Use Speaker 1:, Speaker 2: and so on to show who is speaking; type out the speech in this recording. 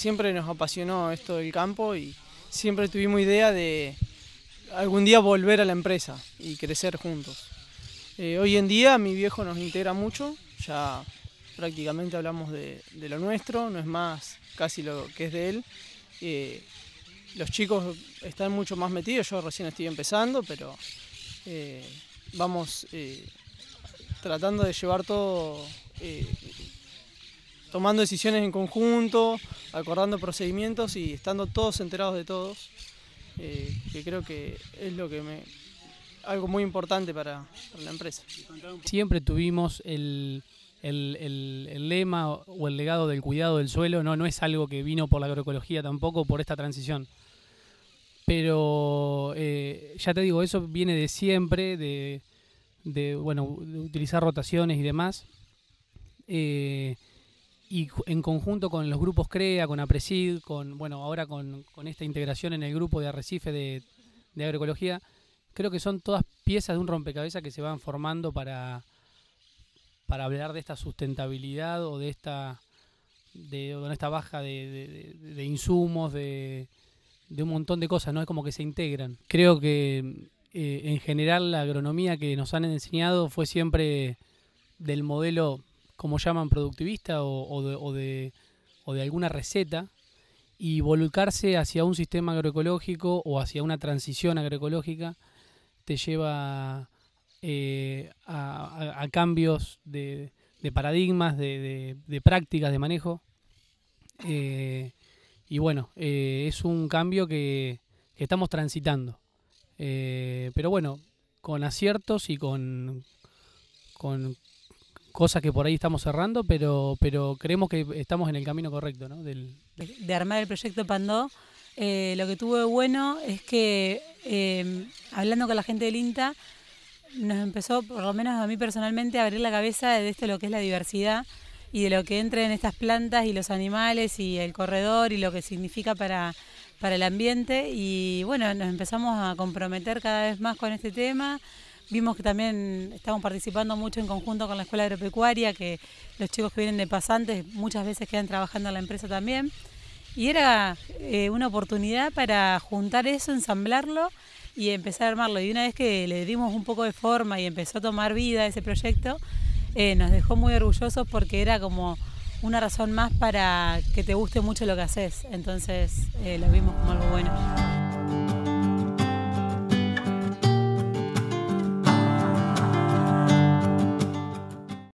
Speaker 1: siempre nos apasionó esto del campo y siempre tuvimos idea de algún día volver a la empresa y crecer juntos. Eh, hoy en día mi viejo nos integra mucho, ya prácticamente hablamos de, lo nuestro, no es más casi lo que es de él. Eh, los chicos están mucho más metidos, yo recién estoy empezando, pero eh, vamos tratando de llevar todo tomando decisiones en conjunto, acordando procedimientos y estando todos enterados de todos, eh, que creo que es lo que me, algo muy importante para, la empresa. Siempre
Speaker 2: tuvimos el, lema o el legado del cuidado del suelo, no, no es algo que vino por la agroecología tampoco, por esta transición. Pero eh, ya te digo, eso viene de siempre, de, bueno, utilizar rotaciones y demás. Eh, y en conjunto con los grupos CREA, con APRESID, con, bueno, ahora con, esta integración en el grupo de Arrecife de, Agroecología, creo que son todas piezas de un rompecabezas que se van formando para, para hablar de esta sustentabilidad o de esta, de, esta baja de, insumos, de, un montón de cosas, ¿no? Es como que se integran. Creo que eh, en general la agronomía que nos han enseñado fue siempre del modelo como llaman, productivista o, de, o, de, alguna receta y volcarse hacia un sistema agroecológico o hacia una transición agroecológica te lleva eh, a, cambios de, paradigmas, de, prácticas de manejo. Eh, y bueno, eh, es un cambio que, que estamos transitando. pero bueno, con aciertos y con, con, cosas que por ahí estamos cerrando, pero, pero creemos que estamos en el camino correcto, ¿no? Del...
Speaker 3: De armar el proyecto Pandó, eh, lo que tuve bueno es que em, hablando con la gente del INTA, nos empezó, por lo menos a mí personalmente, a abrir la cabeza de esto lo que es la diversidad y de lo que entra en estas plantas y los animales y el corredor y lo que significa para, para el ambiente. Y bueno, nos empezamos a comprometer cada vez más con este tema. Vimos que también estamos participando mucho en conjunto con la Escuela Agropecuaria, que los chicos que vienen de pasantes muchas veces quedan trabajando en la empresa también. Y era eh, una oportunidad para juntar eso, ensamblarlo y empezar a armarlo. Y una vez que le dimos un poco de forma y empezó a tomar vida ese proyecto, eh, nos dejó muy orgullosos porque era como una razón más para que te guste mucho lo que haces. Entonces eh, lo vimos como algo bueno.